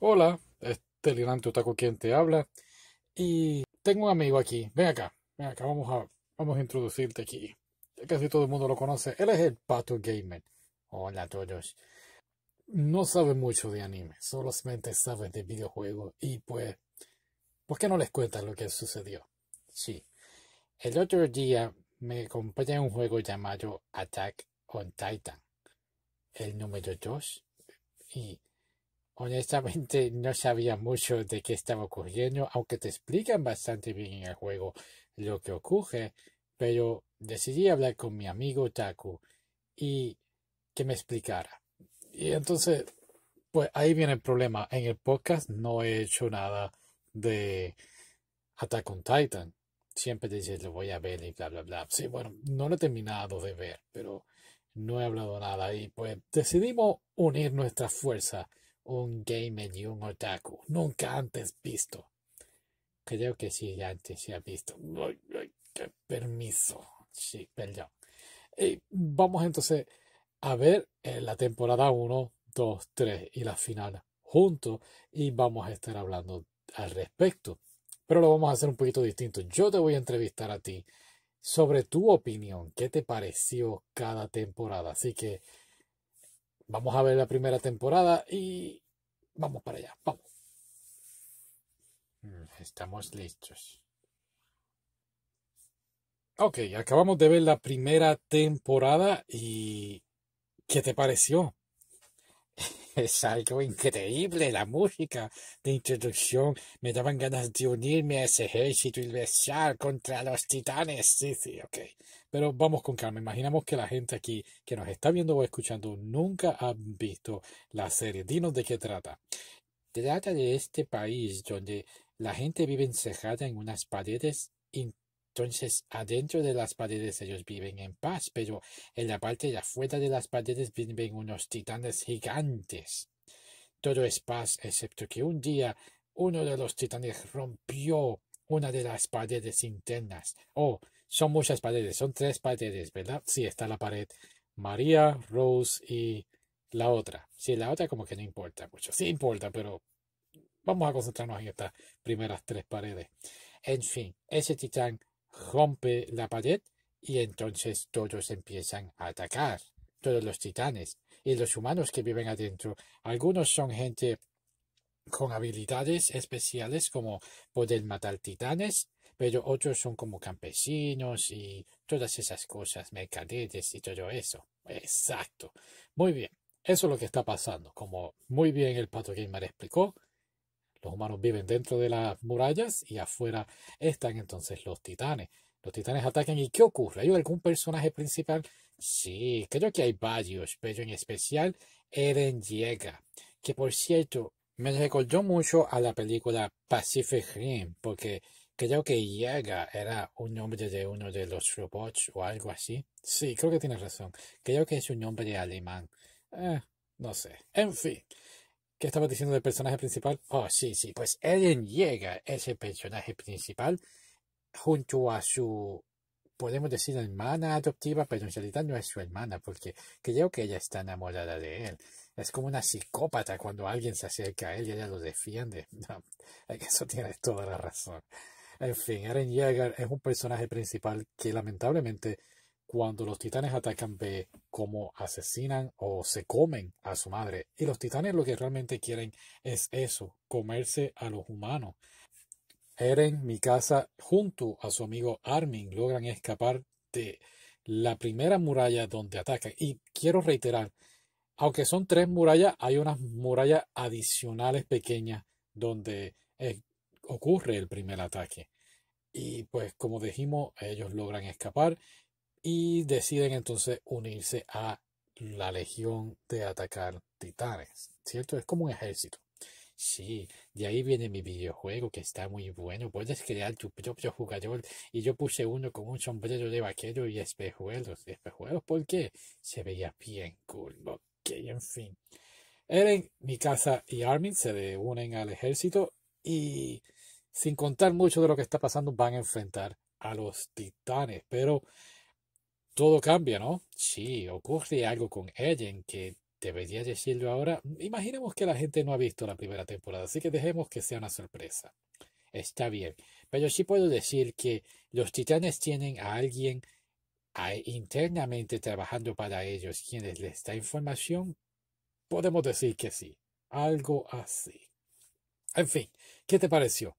Hola, este Lirante otaku quien te habla. Y tengo un amigo aquí. Ven acá, ven acá, vamos a, vamos a introducirte aquí. Casi todo el mundo lo conoce. Él es el Pato Gamer. Hola a todos. No sabe mucho de anime, solamente sabe de videojuegos. Y pues, ¿por qué no les cuentas lo que sucedió? Sí. El otro día me compré un juego llamado Attack on Titan, el número 2. Y honestamente no sabía mucho de qué estaba ocurriendo, aunque te explican bastante bien en el juego lo que ocurre, pero decidí hablar con mi amigo Taku y que me explicara. Y entonces, pues ahí viene el problema. En el podcast no he hecho nada de Attack on Titan. Siempre dices, lo voy a ver y bla, bla, bla. Sí, bueno, no lo he terminado de ver, pero no he hablado nada. Y pues decidimos unir nuestras fuerzas un game y un otaku, nunca antes visto. Creo que sí, antes se ha visto. qué permiso. Sí, perdón. Y eh, vamos entonces a ver eh, la temporada 1, 2, 3 y la final juntos y vamos a estar hablando al respecto. Pero lo vamos a hacer un poquito distinto. Yo te voy a entrevistar a ti sobre tu opinión, qué te pareció cada temporada. Así que Vamos a ver la primera temporada y vamos para allá. Vamos. Mm, estamos listos. Ok, acabamos de ver la primera temporada y ¿qué te pareció? es algo increíble la música de introducción. Me daban ganas de unirme a ese ejército y luchar contra los titanes. Sí, sí, ok. Pero vamos con calma. Imaginamos que la gente aquí que nos está viendo o escuchando nunca ha visto la serie. Dinos de qué trata. Trata de este país donde la gente vive encerrada en unas paredes entonces, adentro de las paredes ellos viven en paz, pero en la parte de afuera de las paredes viven unos titanes gigantes. Todo es paz, excepto que un día uno de los titanes rompió una de las paredes internas. Oh, son muchas paredes, son tres paredes, ¿verdad? Sí, está la pared María, Rose y la otra. Sí, la otra como que no importa mucho. Sí importa, pero vamos a concentrarnos en estas primeras tres paredes. En fin, ese titán rompe la pared y entonces todos empiezan a atacar, todos los titanes y los humanos que viven adentro. Algunos son gente con habilidades especiales como poder matar titanes, pero otros son como campesinos y todas esas cosas, mercaderes y todo eso. Exacto. Muy bien. Eso es lo que está pasando, como muy bien el Pato Gamer explicó. Los humanos viven dentro de las murallas y afuera están entonces los titanes. Los titanes atacan y ¿qué ocurre? ¿Hay algún personaje principal? Sí, creo que hay varios, pero en especial Eren Yeager, que por cierto me recordó mucho a la película Pacific Rim, porque creo que Yeager era un nombre de uno de los robots o algo así. Sí, creo que tienes razón. Creo que es un nombre alemán. Eh, no sé. En fin, ¿Qué estaba diciendo del personaje principal? Oh, sí, sí. Pues Eren es ese personaje principal, junto a su, podemos decir, hermana adoptiva, pero en realidad no es su hermana, porque creo que ella está enamorada de él. Es como una psicópata cuando alguien se acerca a él y ella lo defiende. No, eso tiene toda la razón. En fin, Eren Yeager es un personaje principal que lamentablemente cuando los titanes atacan ve cómo asesinan o se comen a su madre. Y los titanes lo que realmente quieren es eso, comerse a los humanos. Eren, mi casa junto a su amigo Armin, logran escapar de la primera muralla donde atacan. Y quiero reiterar, aunque son tres murallas, hay unas murallas adicionales pequeñas donde ocurre el primer ataque. Y pues como dijimos, ellos logran escapar y deciden entonces unirse a la legión de atacar titanes, ¿cierto? Es como un ejército. Sí, de ahí viene mi videojuego que está muy bueno. Puedes crear tu propio jugador y yo puse uno con un sombrero de vaquero y espejuelos. ¿Espejuelos por qué? Se veía bien cool. Ok, en fin. Eren, Mikasa y Armin se unen al ejército y sin contar mucho de lo que está pasando van a enfrentar a los titanes. Pero todo cambia, ¿no? Sí, ocurre algo con Ellen que debería decirlo ahora. Imaginemos que la gente no ha visto la primera temporada, así que dejemos que sea una sorpresa. Está bien, pero sí puedo decir que los titanes tienen a alguien internamente trabajando para ellos quienes les da información. Podemos decir que sí, algo así. En fin, ¿qué te pareció?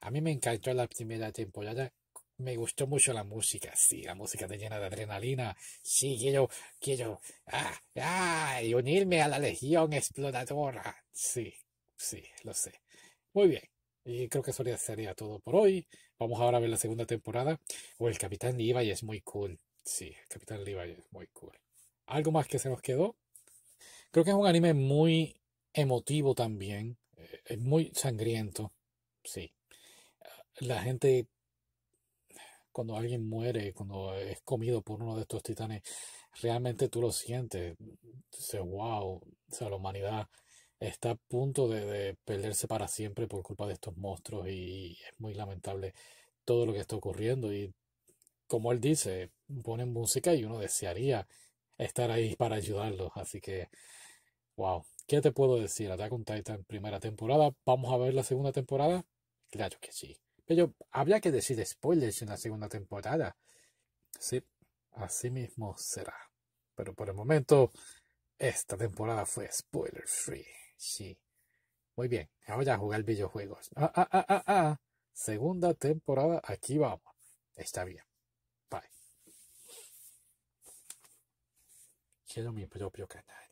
A mí me encantó la primera temporada me gustó mucho la música, sí, la música te llena de adrenalina, sí, quiero, quiero, ah, ah, y unirme a la Legión Exploradora, sí, sí, lo sé. Muy bien, y creo que eso sería todo por hoy. Vamos ahora a ver la segunda temporada. O oh, el Capitán Levi es muy cool, sí, el Capitán Levi es muy cool. ¿Algo más que se nos quedó? Creo que es un anime muy emotivo también, eh, es muy sangriento, sí. La gente cuando alguien muere, cuando es comido por uno de estos titanes, realmente tú lo sientes. Dices, wow, o sea, la humanidad está a punto de, perderse para siempre por culpa de estos monstruos y es muy lamentable todo lo que está ocurriendo y como él dice, ponen música y uno desearía estar ahí para ayudarlos, así que wow, ¿qué te puedo decir? Attack on Titan primera temporada, vamos a ver la segunda temporada, claro que sí. Pero ¿habría que decir spoilers en la segunda temporada. Sí, así mismo será. Pero por el momento, esta temporada fue spoiler free. Sí. Muy bien, ahora a jugar videojuegos. Ah, ah, ah, ah, ah. Segunda temporada, aquí vamos. Está bien. Bye. Quiero mi propio canal.